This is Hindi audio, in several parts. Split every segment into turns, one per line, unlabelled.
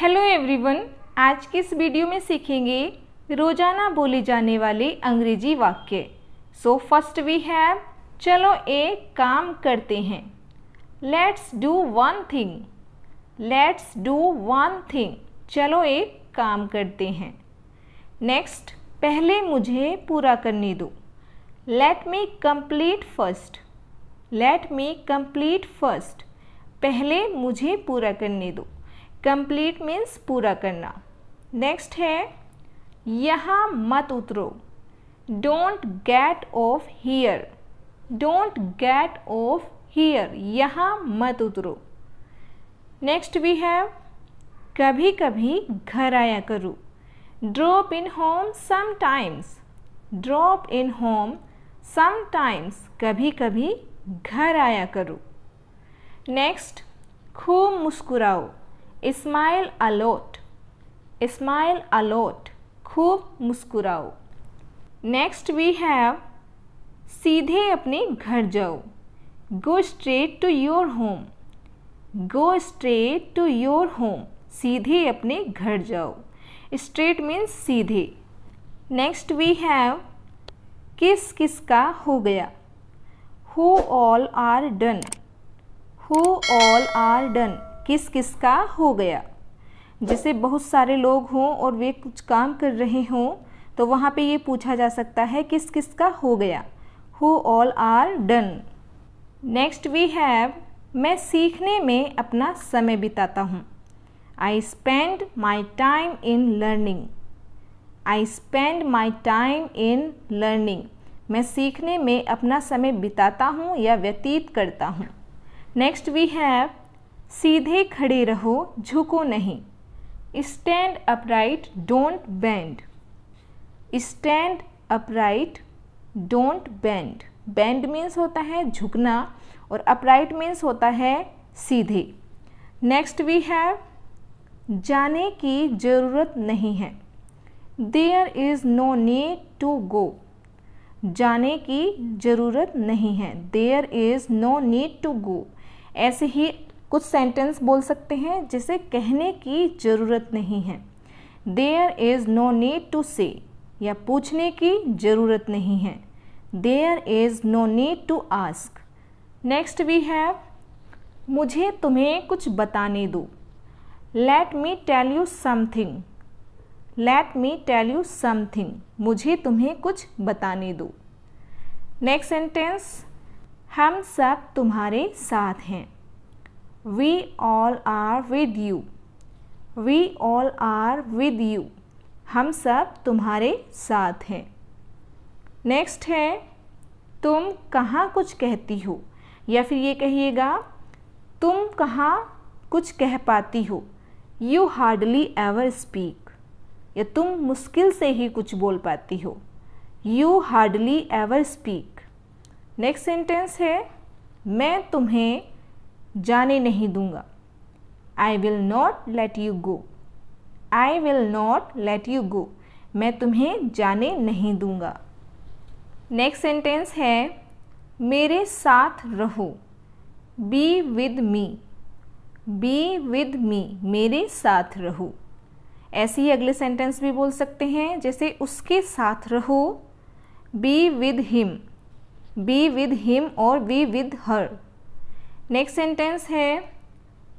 हेलो एवरीवन आज की इस वीडियो में सीखेंगे रोजाना बोले जाने वाले अंग्रेजी वाक्य सो फर्स्ट वी हैव चलो एक काम करते हैं let's do one thing let's do one thing चलो एक काम करते हैं नेक्स्ट पहले मुझे पूरा करने दो let me complete first let me complete first पहले मुझे पूरा करने दो कंप्लीट मीन्स पूरा करना नेक्स्ट है यहाँ मत उतरो don't get off here don't get off here यहाँ मत उतरो नेक्स्ट वी हैव कभी कभी घर आया करो drop in home sometimes drop in home sometimes कभी कभी घर आया करो नेक्स्ट खूब मुस्कुराओ स्माइल अलोट स्माइल अलोट खूब मुस्कुराओ नेक्स्ट वी हैव सीधे अपने घर जाओ go straight to your home go straight to your home सीधे अपने घर जाओ स्ट्रेट मीन्स सीधे नेक्स्ट वी हैव किस किस का हो गया who all are done who all are done किस किस का हो गया जैसे बहुत सारे लोग हों और वे कुछ काम कर रहे हों तो वहाँ पे ये पूछा जा सकता है किस किस का हो गया who all are done next we have मैं सीखने में अपना समय बिताता हूँ I spend my time in learning I spend my time in learning मैं सीखने में अपना समय बिताता हूँ या व्यतीत करता हूँ नेक्स्ट वी हैव सीधे खड़े रहो झुको नहीं stand upright don't bend stand upright don't bend bend means होता है झुकना और अपराइट मीन्स होता है सीधे नेक्स्ट वी हैव जाने की ज़रूरत नहीं है there is no need to go जाने की ज़रूरत नहीं है there is no need to go ऐसे ही कुछ सेंटेंस बोल सकते हैं जिसे कहने की ज़रूरत नहीं है there is no need to से या पूछने की ज़रूरत नहीं है there is no need to ask next we have मुझे तुम्हें कुछ बताने दो let me tell you something let me tell you something मुझे तुम्हें कुछ बताने दो नेक्स्ट सेंटेंस हम सब तुम्हारे साथ हैं We all are with you. We all are with you. हम सब तुम्हारे साथ हैं नेक्स्ट है तुम कहाँ कुछ कहती हो या फिर ये कहिएगा तुम कहाँ कुछ कह पाती हो यू हार्डली एवर स्पीक या तुम मुश्किल से ही कुछ बोल पाती हो you hardly ever speak next sentence है मैं तुम्हें जाने नहीं दूंगा I will not let you go I will not let you go मैं तुम्हें जाने नहीं दूंगा नेक्स्ट सेंटेंस है मेरे साथ रहो be with me be with me मेरे साथ रहो ऐसे ही अगले सेंटेंस भी बोल सकते हैं जैसे उसके साथ रहो be with him be with him और be with her next sentence है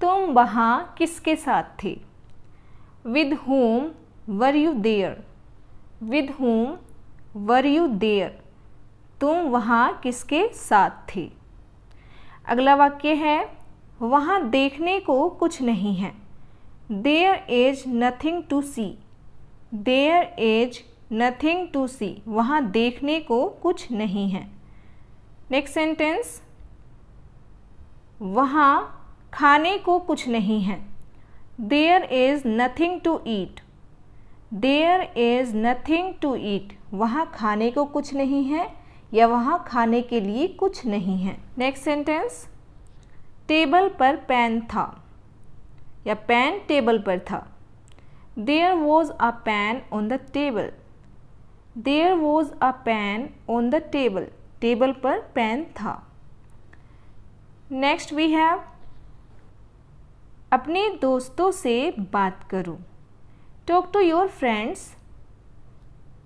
तुम वहाँ किसके साथ थे with whom were you there with whom were you there तुम वहाँ किसके साथ थे अगला वाक्य है वहाँ देखने को कुछ नहीं है there is nothing to see there is nothing to see वहाँ देखने को कुछ नहीं है नेक्स्ट सेंटेंस वहाँ खाने को कुछ नहीं है there is nothing to eat there is nothing to eat वहाँ खाने को कुछ नहीं है या वहाँ खाने के लिए कुछ नहीं है नेक्स्ट सेंटेंस टेबल पर पैन था या पैन टेबल पर था there was a pen on the table there was a pen on the table table पर पैन था नेक्स्ट वी हैव अपने दोस्तों से बात करो talk to your friends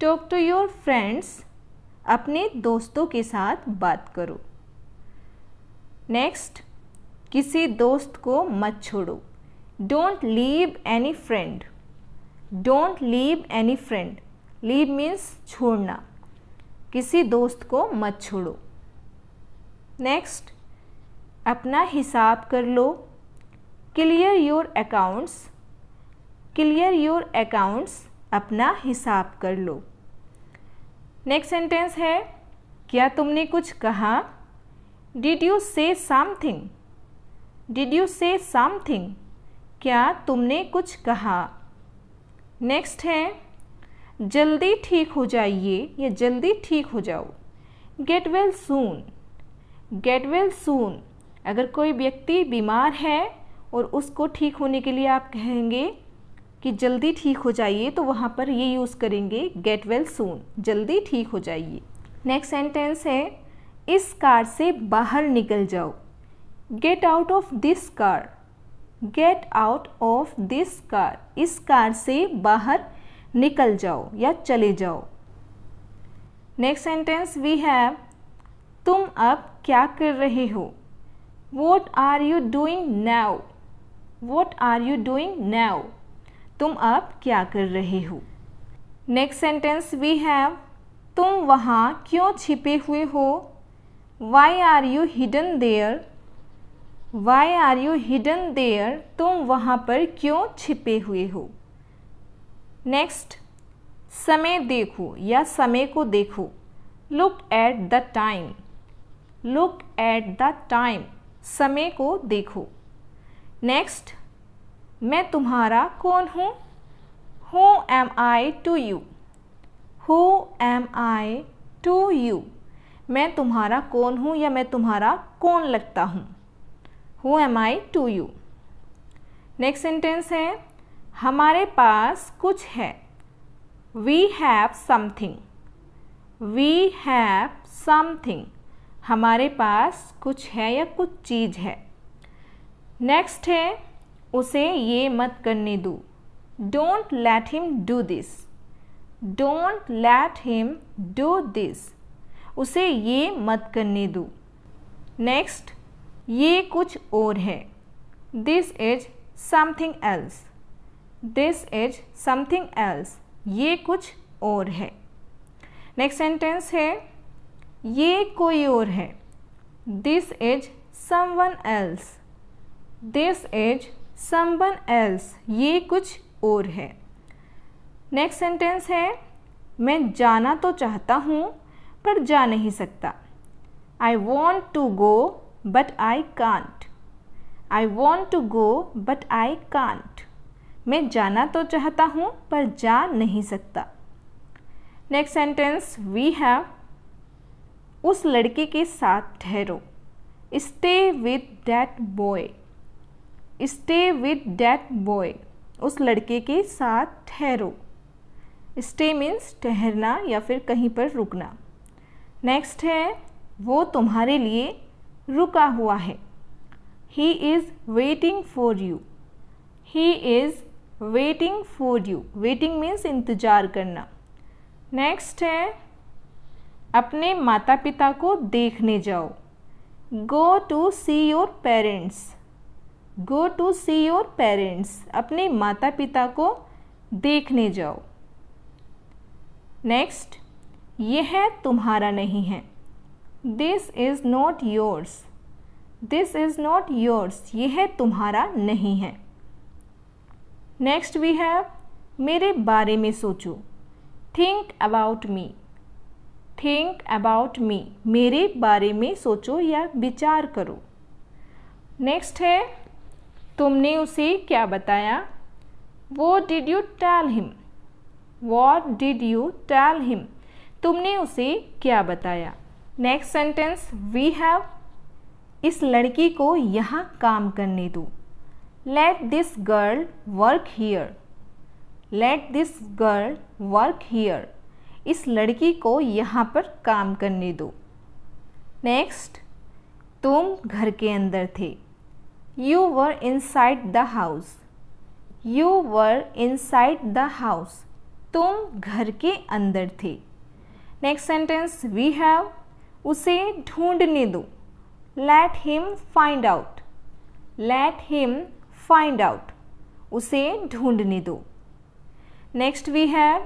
talk to your friends अपने दोस्तों के साथ बात करो नेक्स्ट किसी दोस्त को मत छोड़ो don't leave any friend don't leave any friend leave means छोड़ना किसी दोस्त को मत छोड़ो नेक्स्ट अपना हिसाब कर लो clear your accounts clear your accounts अपना हिसाब कर लो नेक्स्ट सेंटेंस है क्या तुमने कुछ कहा did you say something did you say something क्या तुमने कुछ कहा नेक्स्ट है जल्दी ठीक हो जाइए या जल्दी ठीक हो जाओ get well soon get well soon अगर कोई व्यक्ति बीमार है और उसको ठीक होने के लिए आप कहेंगे कि जल्दी ठीक हो जाइए तो वहाँ पर ये यूज़ करेंगे गेट वेल सून जल्दी ठीक हो जाइए नेक्स्ट सेंटेंस है इस कार से बाहर निकल जाओ get out of this car get out of this car इस कार से बाहर निकल जाओ या चले जाओ नेक्स्ट सेंटेंस वी हैव तुम अब क्या कर रहे हो what are you doing now what are you doing now तुम अब क्या कर रहे हो नेक्स्ट सेंटेंस वी हैव तुम वहाँ क्यों छिपे हुए हो why are you hidden there why are you hidden there तुम वहाँ पर क्यों छिपे हुए हो नेक्स्ट समय देखो या समय को देखो look at the time look at the time समय को देखो नेक्स्ट मैं तुम्हारा कौन हूँ who am I to you who am I to you मैं तुम्हारा कौन हूँ या मैं तुम्हारा कौन लगता हूँ who am I to you next sentence है हमारे पास कुछ है we have something we have something हमारे पास कुछ है या कुछ चीज़ है नेक्स्ट है उसे ये मत करने दो don't let him do this don't let him do this उसे ये मत करने दो नेक्स्ट ये कुछ और है this is something else this is something else ये कुछ और है नेक्स्ट सेंटेंस है ये कोई और है this is someone else this is someone else ये कुछ और है नेक्स्ट सेंटेंस है मैं जाना तो चाहता हूँ पर जा नहीं सकता I want to go but I can't I want to go but I can't मैं जाना तो चाहता हूँ पर जा नहीं सकता नेक्स्ट सेंटेंस वी हैव उस लड़के के साथ ठहरो stay with that boy stay with that boy उस लड़के के साथ ठहरो स्टे मीन्स ठहरना या फिर कहीं पर रुकना नेक्स्ट है वो तुम्हारे लिए रुका हुआ है he is waiting for you he is waiting for you waiting means इंतज़ार करना नेक्स्ट है अपने माता पिता को देखने जाओ go to see your parents go to see your parents अपने माता पिता को देखने जाओ नेक्स्ट यह तुम्हारा नहीं है this is not yours this is not yours यह तुम्हारा नहीं है नेक्स्ट वी हैव मेरे बारे में सोचो think about me think about me मेरे बारे में सोचो या विचार करो नेक्स्ट है तुमने उसे क्या बताया वो did you tell him what did you tell him तुमने उसे क्या बताया नेक्स्ट सेंटेंस वी हैव इस लड़की को यहाँ काम करने दो let this girl work here let this girl work here इस लड़की को यहाँ पर काम करने दो नेक्स्ट तुम घर के अंदर थे you were inside the house you were inside the house तुम घर के अंदर थे नेक्स्ट सेंटेंस वी हैव उसे ढूंढने दो let him find out let him find out उसे ढूंढने दो नेक्स्ट वी हैव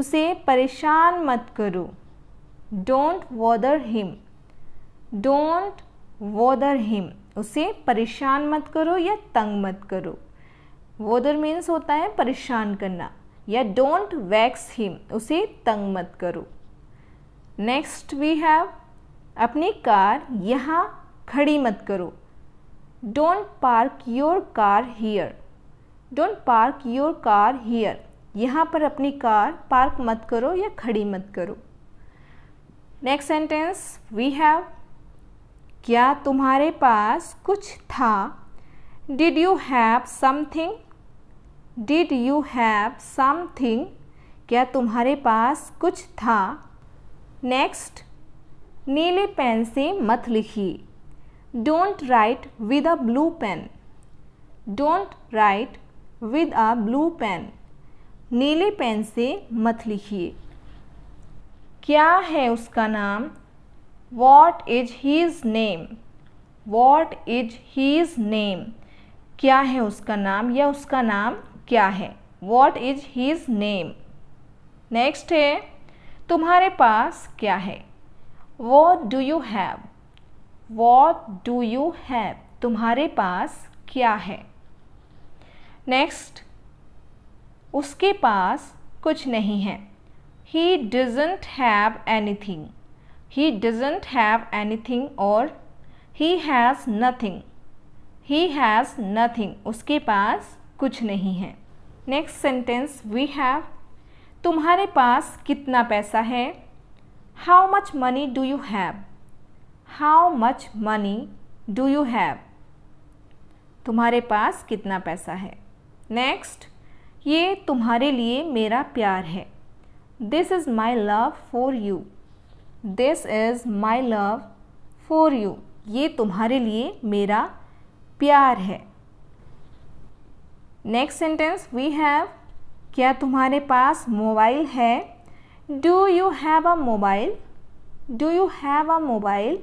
उसे परेशान मत करो don't bother him don't bother him उसे परेशान मत करो या तंग मत करो वोदर मीन्स होता है परेशान करना या डोंट वैक्स हिम उसे तंग मत करो नेक्स्ट वी हैव अपनी कार यहाँ खड़ी मत करो don't park your car here don't park your car here यहाँ पर अपनी कार पार्क मत करो या खड़ी मत करो नेक्स्ट सेंटेंस वी हैव क्या तुम्हारे पास कुछ था did you have something did you have something क्या तुम्हारे पास कुछ था नेक्स्ट नीले पेन से मत लिखिए don't write with a blue pen don't write with a blue pen नीले पेन से मत लिखिए क्या है उसका नाम what is his name what is his name क्या है उसका नाम या उसका नाम क्या है what is his name next है तुम्हारे पास क्या है what do you have what do you have तुम्हारे पास क्या है नेक्स्ट उसके पास कुछ नहीं है he doesn't have anything he doesn't have anything और he has nothing he has nothing उसके पास कुछ नहीं है नेक्स्ट सेंटेंस वी हैव तुम्हारे पास कितना पैसा है how much money do you have how much money do you have तुम्हारे पास कितना पैसा है नेक्स्ट ये तुम्हारे लिए मेरा प्यार है this is my love for you this is my love for you ये तुम्हारे लिए मेरा प्यार है नेक्स्ट सेंटेंस वी हैव क्या तुम्हारे पास मोबाइल है do you have a mobile do you have a mobile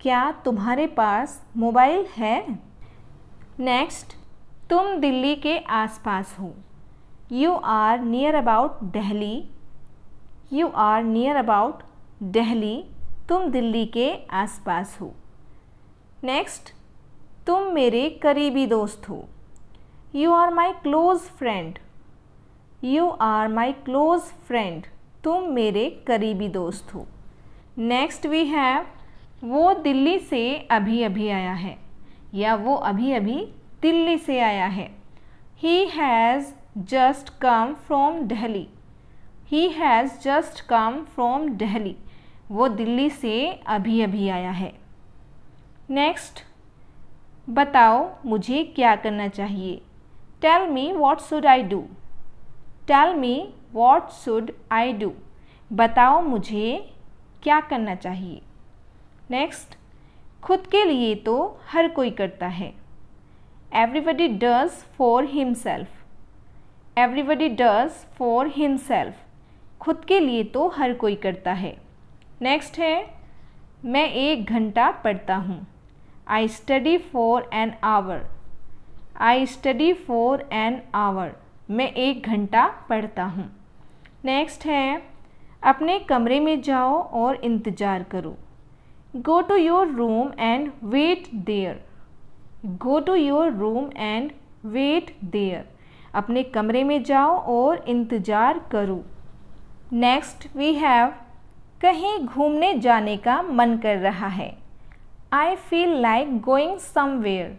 क्या तुम्हारे पास मोबाइल है नेक्स्ट तुम दिल्ली के आसपास हो you are near about Delhi you are near about Delhi तुम दिल्ली के आसपास हो नेक्स्ट तुम मेरे करीबी दोस्त हो you are my close friend you are my close friend तुम मेरे करीबी दोस्त हो नेक्स्ट वी हैव वो दिल्ली से अभी अभी आया है या वो अभी अभी दिल्ली से आया है he has just come from Delhi. He has just come from Delhi. वो दिल्ली से अभी अभी आया है नेक्स्ट बताओ मुझे क्या करना चाहिए tell me what should I do tell me what should I do बताओ मुझे क्या करना चाहिए नेक्स्ट खुद के लिए तो हर कोई करता है everybody does for himself everybody does for himself खुद के लिए तो हर कोई करता है नेक्स्ट है मैं एक घंटा पढ़ता हूँ I study for an hour I study for an hour मैं एक घंटा पढ़ता हूँ नेक्स्ट है अपने कमरे में जाओ और इंतज़ार करो go to your room and wait there go to your room and wait there अपने कमरे में जाओ और इंतज़ार करो नेक्स्ट वी हैव कहीं घूमने जाने का मन कर रहा है I feel like going somewhere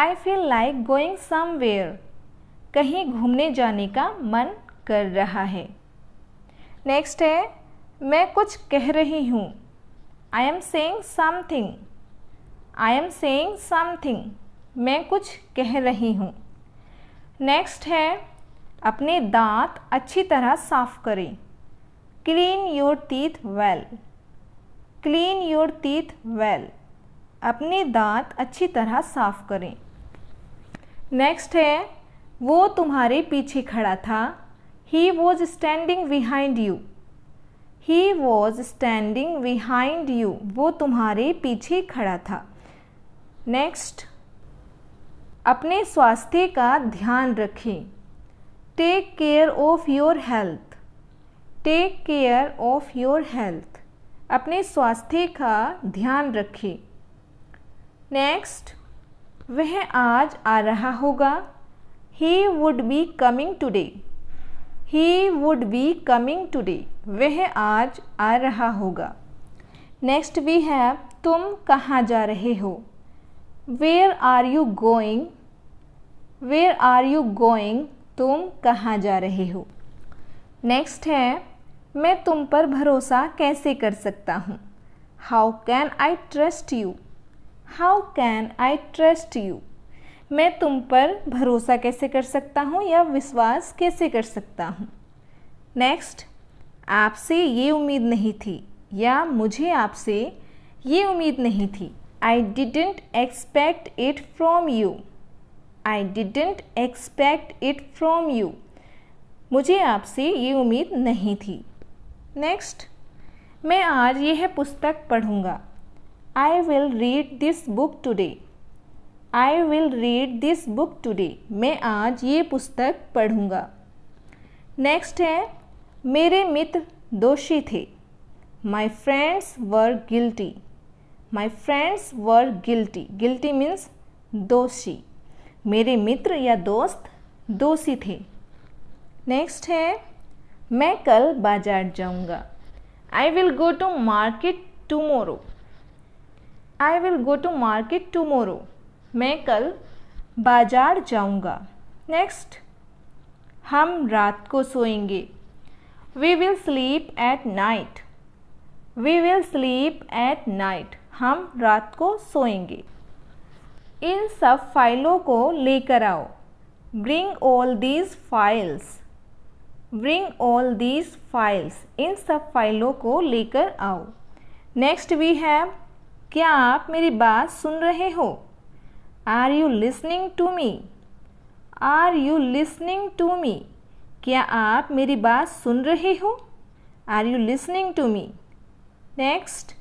I feel like going somewhere कहीं घूमने जाने का मन कर रहा है नेक्स्ट है मैं कुछ कह रही हूँ I am saying something I am saying something मैं कुछ कह रही हूँ नेक्स्ट है अपने दांत अच्छी तरह साफ करें clean your teeth well clean your teeth well अपने दांत अच्छी तरह साफ करें नेक्स्ट है वो तुम्हारे पीछे खड़ा था he was standing behind you he was standing behind you वो तुम्हारे पीछे खड़ा था नेक्स्ट अपने स्वास्थ्य का ध्यान रखें take care of your health take care of your health अपने स्वास्थ्य का ध्यान रखें नेक्स्ट वह आज आ रहा होगा he would be coming today he would be coming today वह आज आ रहा होगा नेक्स्ट वी हैव तुम कहाँ जा रहे हो where are you going where are you going तुम कहाँ जा रहे हो नेक्स्ट है मैं तुम पर भरोसा कैसे कर सकता हूँ how can I trust you how can I trust you मैं तुम पर भरोसा कैसे कर सकता हूँ या विश्वास कैसे कर सकता हूँ नेक्स्ट आपसे ये उम्मीद नहीं थी या मुझे आपसे ये उम्मीद नहीं थी I didn't expect it from you. I didn't expect it from you. मुझे आपसे ये उम्मीद नहीं थी नेक्स्ट मैं आज यह पुस्तक पढ़ूंगा I will read this book today I will read this book today मैं आज ये पुस्तक पढ़ूंगा नेक्स्ट है मेरे मित्र दोषी थे my friends were guilty my friends were guilty guilty means दोषी मेरे मित्र या दोस्त दोषी थे नेक्स्ट है मैं कल बाजार जाऊंगा I will go to market tomorrow I will go to market tomorrow मैं कल बाजार जाऊंगा नेक्स्ट हम रात को सोएंगे we will sleep at night we will sleep at night हम रात को सोएंगे इन सब फाइलों को लेकर आओ bring all these files bring all these files इन सब फाइलों को लेकर आओ नेक्स्ट वी हैव क्या आप मेरी बात सुन रहे हो are you listening to me are you listening to me क्या आप मेरी बात सुन रहे हो are you listening to me next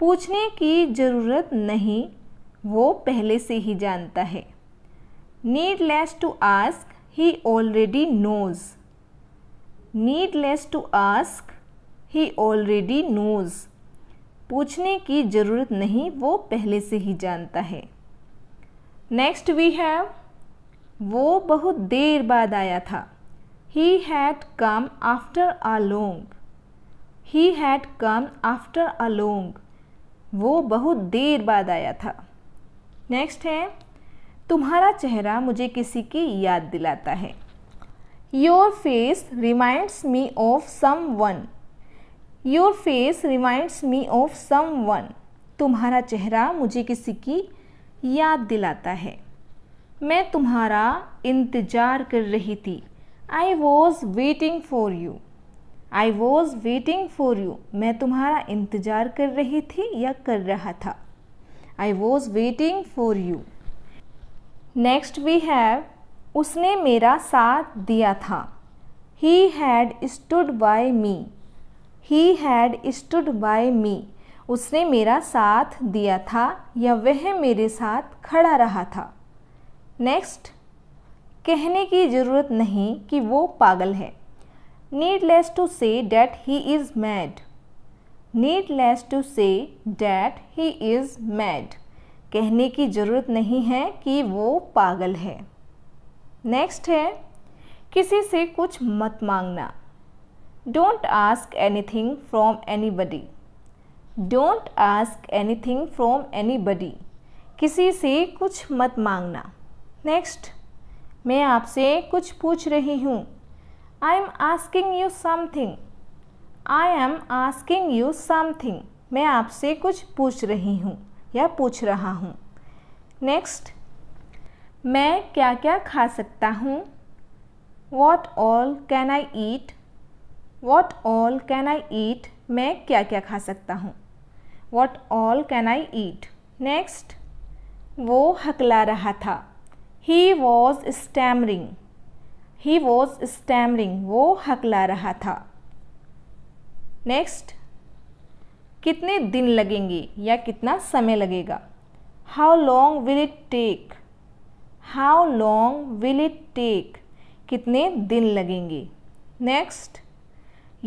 पूछने की ज़रूरत नहीं वो पहले से ही जानता है needless to ask he already knows needless to ask he already knows पूछने की ज़रूरत नहीं वो पहले से ही जानता है नेक्स्ट वी हैव वो बहुत देर बाद आया था he had come after a long he had come after a long वो बहुत देर बाद आया था नेक्स्ट है तुम्हारा चेहरा मुझे किसी की याद दिलाता है your face reminds me of someone your face reminds me of someone तुम्हारा चेहरा मुझे किसी की याद दिलाता है मैं तुम्हारा इंतज़ार कर रही थी I was waiting for you I was waiting for you मैं तुम्हारा इंतज़ार कर रही थी या कर रहा था I was waiting for you next we have उसने मेरा साथ दिया था he had stood by me he had stood by me उसने मेरा साथ दिया था या वह मेरे साथ खड़ा रहा था नेक्स्ट कहने की ज़रूरत नहीं कि वो पागल है Needless to say that he is mad. Needless to say that he is mad. कहने की ज़रूरत नहीं है कि वो पागल है नेक्स्ट है किसी से कुछ मत मांगना don't ask anything from anybody don't ask anything from anybody किसी से कुछ मत मांगना नेक्स्ट मैं आपसे कुछ पूछ रही हूँ I am asking you something. I am asking you something. मैं आपसे कुछ पूछ रही हूँ या पूछ रहा हूँ नेक्स्ट मैं क्या क्या खा सकता हूँ what all can I eat what all can I eat मैं क्या क्या खा सकता हूँ what all can I eat next वो हकला रहा था he was stammering he was stammering वो हकला रहा था नेक्स्ट कितने दिन लगेंगे या कितना समय लगेगा how long will it take how long will it take कितने दिन लगेंगे नेक्स्ट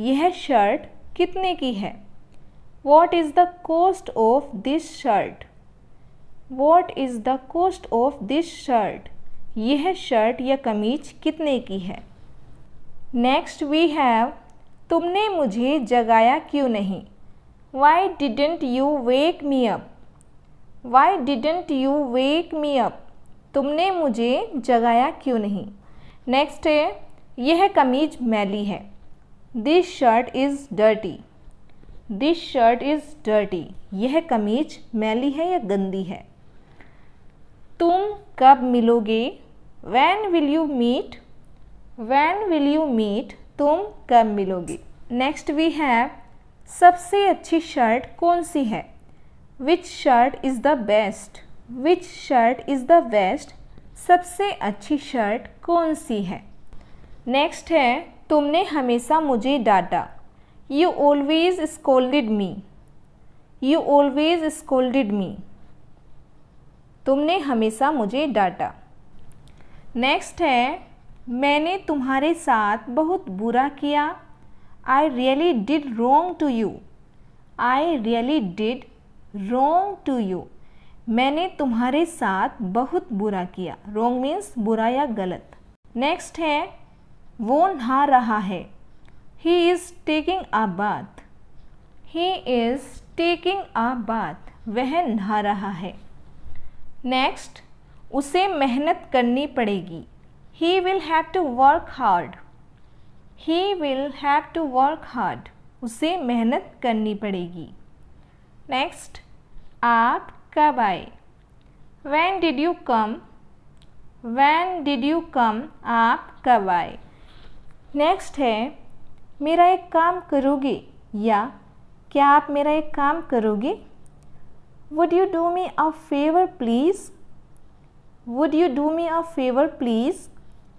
यह शर्ट कितने की है what is the cost of this shirt what is the cost of this shirt यह शर्ट या कमीज कितने की है नेक्स्ट वी हैव तुमने मुझे जगाया क्यों नहीं why didn't you wake me up why didn't you wake me up तुमने मुझे जगाया क्यों नहीं नेक्स्ट है यह कमीज मैली है this shirt is dirty this shirt is dirty यह कमीज मैली है या गंदी है तुम कब मिलोगे when will you meet when will you meet तुम कब मिलोगे नेक्स्ट वी हैव सबसे अच्छी शर्ट कौन सी है which shirt is the best which shirt is the best सबसे अच्छी शर्ट कौन सी है नेक्स्ट है तुमने हमेशा मुझे डांटा you always scolded me you always scolded me तुमने हमेशा मुझे डांटा नेक्स्ट है मैंने तुम्हारे साथ बहुत बुरा किया I really did wrong to you I really did wrong to you मैंने तुम्हारे साथ बहुत बुरा किया रोंग मीन्स बुरा या गलत नेक्स्ट है वो नहा रहा है ही इज़ टेकिंग आ बात ही इज़ टेकिंग आ बात वह नहा रहा है नेक्स्ट उसे मेहनत करनी पड़ेगी he will have to work hard he will have to work hard उसे मेहनत करनी पड़ेगी नेक्स्ट आप कब आए when did you come when did you come आप कब आए नेक्स्ट है मेरा एक काम करोगे या क्या आप मेरा एक काम करोगे would you do me a favour please would you do me a favour please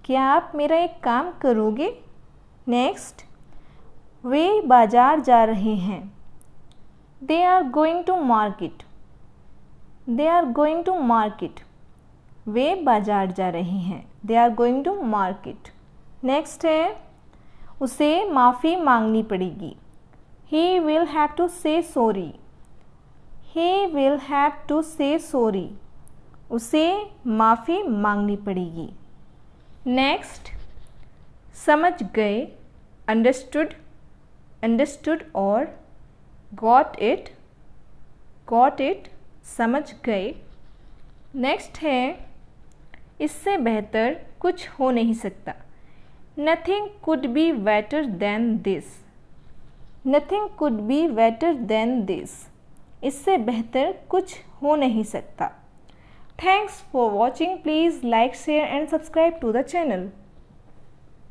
क्या आप मेरा एक काम करोगे नेक्स्ट वे बाज़ार जा रहे हैं they are going to market they are going to market वे बाज़ार जा रहे हैं they are going to market next है उसे माफ़ी मांगनी पड़ेगी he will have to say sorry he will have to say sorry उसे माफ़ी मांगनी पड़ेगी नेक्स्ट समझ गए अंडरस्टूड अंडरस्टूड और गॉट इट गॉट इट समझ गए नेक्स्ट है इससे बेहतर कुछ हो नहीं सकता nothing could be better than this nothing could be better than this इससे बेहतर कुछ हो नहीं सकता Thanks for watching. Please like, share and subscribe to the channel.